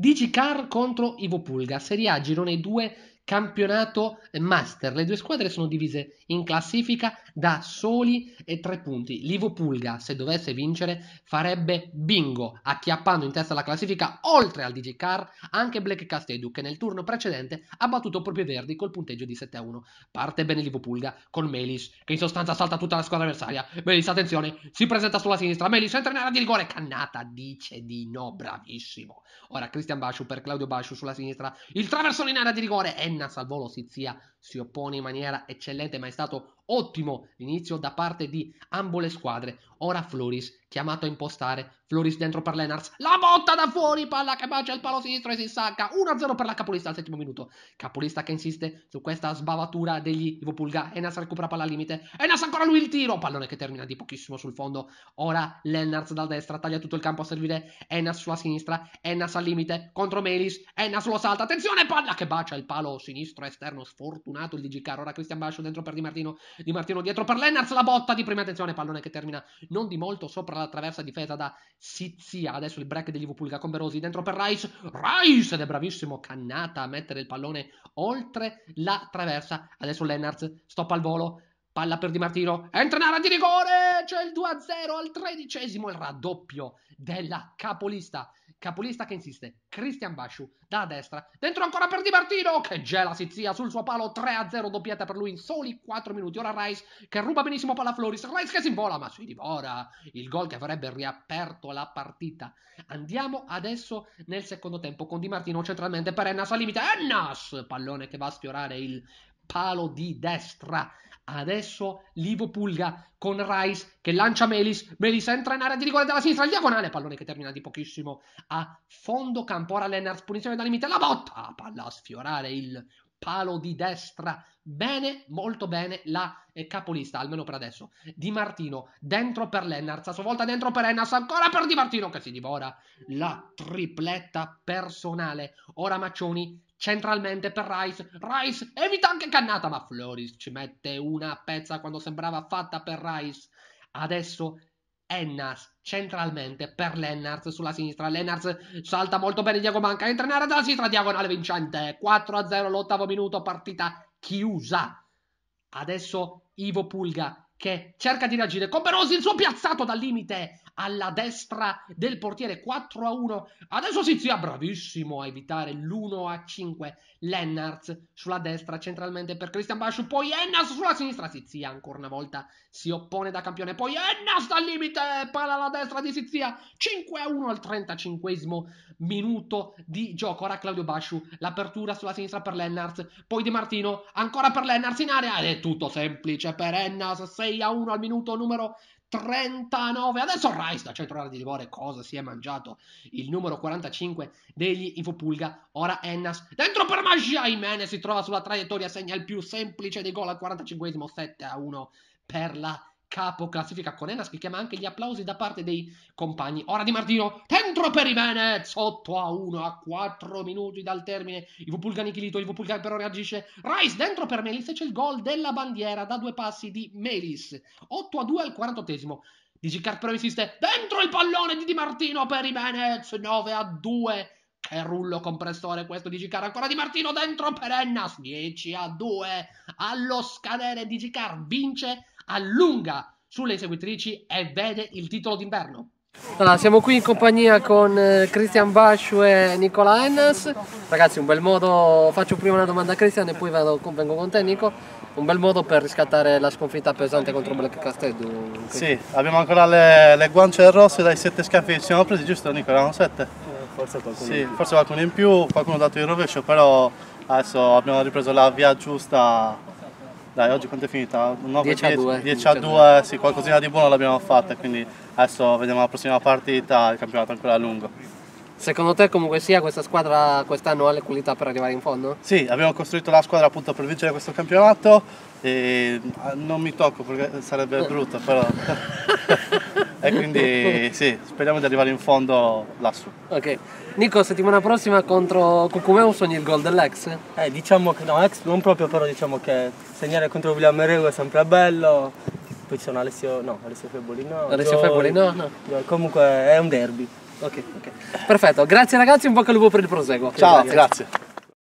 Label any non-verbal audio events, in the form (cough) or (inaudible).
Digicar contro Ivo Pulga, Serie A, girone 2, campionato master. Le due squadre sono divise in classifica da soli e tre punti. L'Ivo Pulga, se dovesse vincere, farebbe bingo, acchiappando in testa la classifica oltre al DG Car anche Black Castedu, che nel turno precedente ha battuto proprio i Verdi col punteggio di 7-1. Parte bene l'Ivo Pulga con Melis, che in sostanza salta tutta la squadra avversaria. Melis, attenzione, si presenta sulla sinistra. Melis entra in area di rigore. Cannata dice di no, bravissimo. Ora Christian Basciu per Claudio Basciu sulla sinistra. Il traversone in area di rigore è Pennas al volo si zia si oppone in maniera eccellente ma è stato Ottimo inizio da parte di ambo le squadre. Ora Floris, chiamato a impostare. Floris dentro per Lennartz. La botta da fuori, palla che bacia il palo sinistro e si sacca. 1-0 per la capolista al settimo minuto. Capolista che insiste su questa sbavatura degli Ivo Pulga. Enas recupera palla al limite. Enas ancora lui il tiro. Pallone che termina di pochissimo sul fondo. Ora Lennartz dal destra taglia tutto il campo a servire. Enas sulla sinistra. Enas al limite contro Melis. Enas lo salta. Attenzione, palla che bacia il palo sinistro esterno. Sfortunato il DG Car. Ora Cristian Bascio dentro per Di Martino di Martino dietro per Lennartz, la botta di prima attenzione, pallone che termina non di molto sopra la traversa difesa da Sizia, adesso il break degli Vupulga con Berosi, dentro per Rice, Rice ed è bravissimo Cannata a mettere il pallone oltre la traversa, adesso Lennartz, stoppa al volo, Palla per Di Martino, entra in area di rigore, c'è il 2-0 al tredicesimo, il raddoppio della capolista. Capolista che insiste, Cristian Basciu da destra, dentro ancora per Di Martino che gela si zia sul suo palo, 3-0 doppietta per lui in soli 4 minuti. Ora Rice che ruba benissimo palla a Floris, Rice che si invola ma si divora il gol che avrebbe riaperto la partita. Andiamo adesso nel secondo tempo con Di Martino centralmente per Ennas al limite, Ennas, pallone che va a sfiorare il palo di destra Adesso Livo Pulga con Rice che lancia Melis. Melis entra in area di rigore dalla sinistra, il diagonale, pallone che termina di pochissimo a fondo campo. Ora Lennart, punizione da limite, la botta, palla a sfiorare il palo di destra. Bene, molto bene la eh, capolista, almeno per adesso. Di Martino dentro per Lennart, a sua volta dentro per Ennas, ancora per Di Martino che si divora la tripletta personale. Ora Maccioni centralmente per Rice. Rice evita anche cannata, ma Floris ci mette una pezza quando sembrava fatta per Rice. Adesso Ennars centralmente per Lennart sulla sinistra. Lennart salta molto bene Diago Manca, entra in area dalla sinistra, diagonale vincente. 4-0 l'ottavo minuto, partita chiusa. Adesso Ivo Pulga che cerca di reagire con Perosi il suo piazzato dal limite alla destra del portiere 4 a 1. Adesso Sizia, bravissimo a evitare l'1 a 5. Lennarts sulla destra centralmente per Christian Basciu, poi Ennas sulla sinistra. Sizia ancora una volta si oppone da campione, poi Ennas al limite, palla alla destra di Sizia. 5 a 1 al 35 minuto di gioco. Ora Claudio Basciu, l'apertura sulla sinistra per Lennarts, poi Di Martino, ancora per Lennarts in area ed è tutto semplice per Ennas. 6 a 1 al minuto numero 39. Adesso Rice da centrale di rigore cosa si è mangiato il numero 45 degli Infopulga. Ora Ennas dentro per Magia Jimenez si trova sulla traiettoria, segna il più semplice dei gol al 45 7 a 1 per la capo classifica con Enas che chiama anche gli applausi da parte dei compagni. Ora Di Martino, dentro per Imenez, 8 a 1 a 4 minuti dal termine. Ivo Pulgani Chilito, Ivo Pulgani però reagisce. Rice dentro per Melis e c'è il gol della bandiera da due passi di Melis. 8 a 2 al 48esimo. Digi però insiste, dentro il pallone di Di Martino per Imenez, 9 a 2. Che rullo compressore questo di Gicar. Ancora Di Martino dentro per Ennas. 10 a 2. Allo scadere di Gicar vince allunga sulle eseguitrici e vede il titolo d'inverno. Allora, siamo qui in compagnia con eh, Cristian Basciu e Nicola Ennas. Ragazzi, un bel modo, faccio prima una domanda a Cristian e poi vado, vengo con te Nico. Un bel modo per riscattare la sconfitta pesante contro Black Castello. Sì, abbiamo ancora le, le guance rosse dai sette schiaffi che ci siamo presi, giusto Nico? Erano sette? Eh, forse qualcuno sì, in più. forse qualcuno in più, qualcuno ha dato il rovescio, però adesso abbiamo ripreso la via giusta dai, oggi quanto è finita? 9, 10, 10 a 2. 10 a 2, sì, qualcosina di buono l'abbiamo fatta, quindi adesso vediamo la prossima partita, il campionato è ancora a lungo. Secondo te comunque sia questa squadra quest'anno ha le qualità per arrivare in fondo? Sì, abbiamo costruito la squadra appunto per vincere questo campionato e ah, non mi tocco perché sarebbe eh. brutto però (laughs) (laughs) e quindi (laughs) sì, speriamo di arrivare in fondo lassù. Ok. Nico, settimana prossima contro Cucumeu sogni il gol dell'ex? Eh, diciamo che no, ex non proprio, però diciamo che segnare contro William Merego è sempre bello. Poi c'è un Alessio, no, Alessio no. Alessio Febolino? No. no. comunque è un derby. Ok, ok. Perfetto, grazie ragazzi, un po' che lupo per il proseguo. Ciao, grazie. grazie.